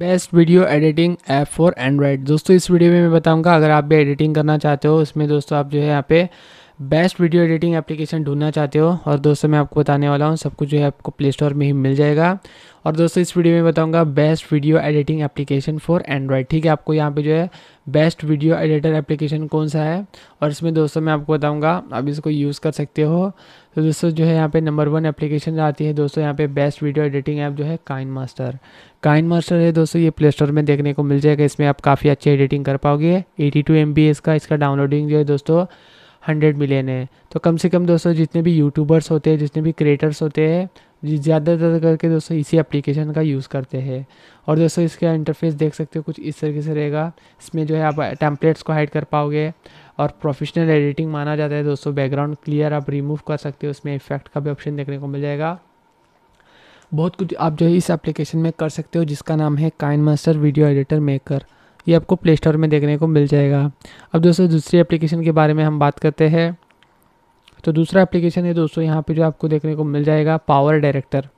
best video editing app for Android दोस्तों इस video में मैं बताऊंगा अगर आप भी एडिटिंग करना चाहते हो इसमें दोस्तों आप जो है यहाँ पे बेस्ट वीडियो एडिटिंग एप्लीकेशन ढूंढना चाहते हो और दोस्तों मैं आपको बताने वाला हूँ सब कुछ जो है आपको प्ले स्टोर में ही मिल जाएगा और दोस्तों इस वीडियो में बताऊंगा best video editing application for Android ठीक है आपको यहाँ पे जो है बेस्ट वीडियो एडिटर एप्लीकेशन कौन सा है और इसमें दोस्तों मैं आपको बताऊँगा आप इसको यूज़ कर सकते हो तो दोस्तों जो है यहाँ पे नंबर वन एप्लीकेशन आती है दोस्तों यहाँ पर बेस्ट वीडियो एडिटिंग ऐप जो है काइन मास्टर काइन मास्टर है दोस्तों ये प्ले स्टोर में देखने को मिल जाएगा इसमें आप काफ़ी अच्छी एडिटिंग कर पाओगे एटी टू एम बी इसका इसका डाउनलोडिंग जो है दोस्तों हंड्रेड मिलियन है तो कम से कम दोस्तों जितने भी यूट्यूबर्स होते हैं जितने भी क्रिएटर्स होते हैं ज़्यादातर करके दोस्तों इसी एप्लीकेशन का यूज़ करते हैं और दोस्तों इसका इंटरफेस देख सकते हो कुछ इस तरीके से रहेगा इसमें जो है आप टेम्पलेट्स को हाइड कर पाओगे और प्रोफेशनल एडिटिंग माना जाता है दोस्तों बैकग्राउंड क्लियर आप रिमूव कर सकते हो उसमें इफेक्ट का भी ऑप्शन देखने को मिल जाएगा बहुत कुछ आप जो है इस एप्लीकेशन में कर सकते हो जिसका नाम है KineMaster video editor maker ये आपको प्ले स्टोर में देखने को मिल जाएगा अब दोस्तों दूसरी एप्लीकेशन के बारे में हम बात करते हैं तो दूसरा एप्लीकेशन है दोस्तों यहाँ पे जो आपको देखने को मिल जाएगा पावर डायरेक्टर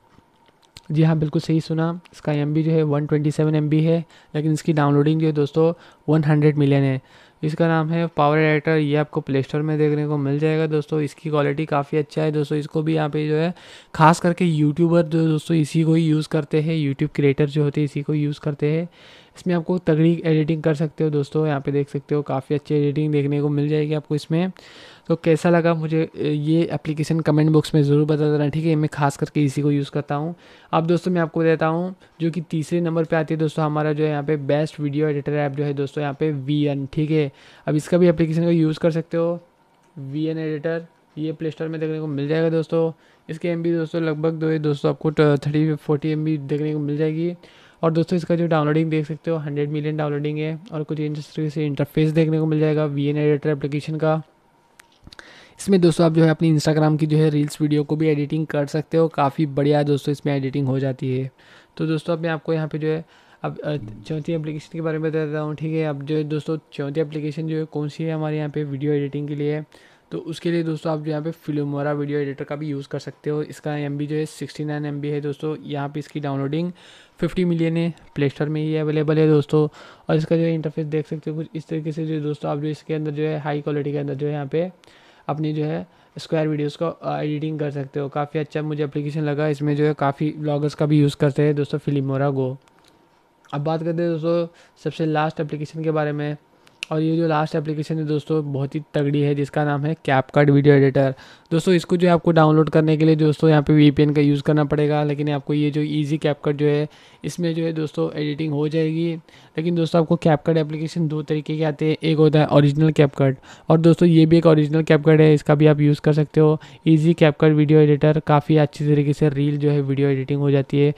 जी हाँ बिल्कुल सही सुना इसका एम जो है वन एम है लेकिन इसकी डाउनलोडिंग जो है दोस्तों वन मिलियन है इसका नाम है पावर डायरेक्टर ये आपको प्ले स्टोर में देखने को मिल जाएगा दोस्तों इसकी क्वालिटी काफ़ी अच्छा है दोस्तों इसको भी यहाँ पे जो है खास करके यूट्यूबर जो दोस्तों इसी को ही यूज़ करते हैं यूट्यूब क्रिएटर जो होते हैं इसी को यूज़ करते हैं इसमें आपको तगड़ी एडिटिंग कर सकते हो दोस्तों यहाँ पे देख सकते हो काफ़ी अच्छी एडिटिंग देखने को मिल जाएगी आपको इसमें तो कैसा लगा मुझे ये एप्लीकेशन कमेंट बॉक्स में ज़रूर बता देना ठीक है मैं खास करके इसी को यूज़ करता हूँ अब दोस्तों मैं आपको देता हूँ जो कि तीसरे नंबर पर आती है दोस्तों हमारा जो है यहाँ पे बेस्ट वीडियो एडिटर ऐप जो है दोस्तों यहाँ पे वी एन ठीक है अब इसका भी एप्लीकेशन का यूज़ कर सकते हो वी एन एडिटर ये प्ले स्टोर में देखने को मिल जाएगा दोस्तों इसके एम दोस्तों लगभग दो दोस्तों आपको थर्टी फोर्टी एम देखने को मिल जाएगी और दोस्तों इसका जो डाउनलोडिंग देख सकते हो हंड्रेड मिलियन डाउनलोडिंग है और कुछ इंडस्ट्री से इंटरफेस देखने को मिल जाएगा वी एन एडिटर एप्लीकेशन का इसमें दोस्तों आप जो है अपनी इंस्टाग्राम की जो है रील्स वीडियो को भी एडिटिंग कर सकते हो काफ़ी बढ़िया दोस्तों इसमें एडिटिंग हो जाती है तो दोस्तों अब मैं आपको यहाँ पे जो है अब चौथी एप्लीकेशन के बारे में बता देता हूँ ठीक है अब जो है दोस्तों चौथी एप्लीकेशन जो है कौन सी है हमारे यहाँ पे वीडियो एडिटिंग के लिए तो उसके लिए दोस्तों आप जो यहाँ पे फिल्मोरा वीडियो एडिटर का भी यूज़ कर सकते हो इसका एम जो है सिक्सटी नाइन एम है दोस्तों यहाँ पे इसकी डाउनलोडिंग फिफ्टी मिलियन है प्ले स्टोर में ही अवेलेबल है दोस्तों और इसका जो है इंटरफेस देख सकते हो कुछ इस तरीके से जो दोस्तों आप जो इसके अंदर जो है हाई क्वालिटी के अंदर जो है यहाँ पे अपनी जो है स्क्वायर वीडियोस को एडिटिंग कर सकते हो काफ़ी अच्छा मुझे एप्लीकेशन लगा इसमें जो है काफ़ी ब्लॉगर्स का भी यूज़ करते हैं दोस्तों फिल्मोरा गो अब बात करते हैं दोस्तों सबसे लास्ट एप्लीकेशन के बारे में और ये जो लास्ट एप्लीकेशन है दोस्तों बहुत ही तगड़ी है जिसका नाम है कैप वीडियो एडिटर दोस्तों इसको जो है आपको डाउनलोड करने के लिए दोस्तों यहाँ पे वीपीएन का यूज़ करना पड़ेगा लेकिन आपको ये जो ईजी कैप जो है इसमें जो है दोस्तों एडिटिंग हो जाएगी लेकिन दोस्तों आपको कैप एप्लीकेशन दो तरीके के आते हैं एक होता है ओरिजिनल कैप और दोस्तों ये भी एक औरिजिनल कैप है इसका भी आप यूज़ कर सकते हो ईजी कैप वीडियो एडिटर काफ़ी अच्छी तरीके से रील जो है वीडियो एडिटिंग हो जाती है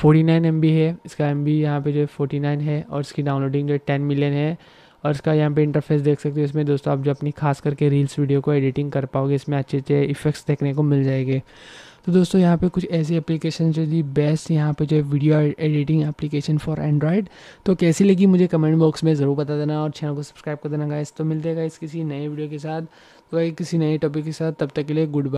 फोर्टी नाइन एम बी है इसका एम बी यहाँ पे जो है फोर्टी नाइन है और इसकी डाउनलोडिंग जो है टेन मिलियन है और इसका यहाँ पे इंटरफेस देख सकते हो इसमें दोस्तों आप जो अपनी खास करके रील्स वीडियो को एडिटिंग कर पाओगे इसमें अच्छे अच्छे इफेक्ट्स देखने को मिल जाएंगे तो दोस्तों यहाँ पे कुछ ऐसी एप्लीकेशन जो जी बेस्ट यहाँ पे जो है video editing application for Android तो कैसी लगी मुझे कमेंट बॉक्स में ज़रूर बता देना और चैनल को सब्सक्राइब कर देना गाइस तो मिलते हैं गाइस किसी नए वीडियो के साथ तो किसी नए टॉपिक के साथ तब तक के लिए गुड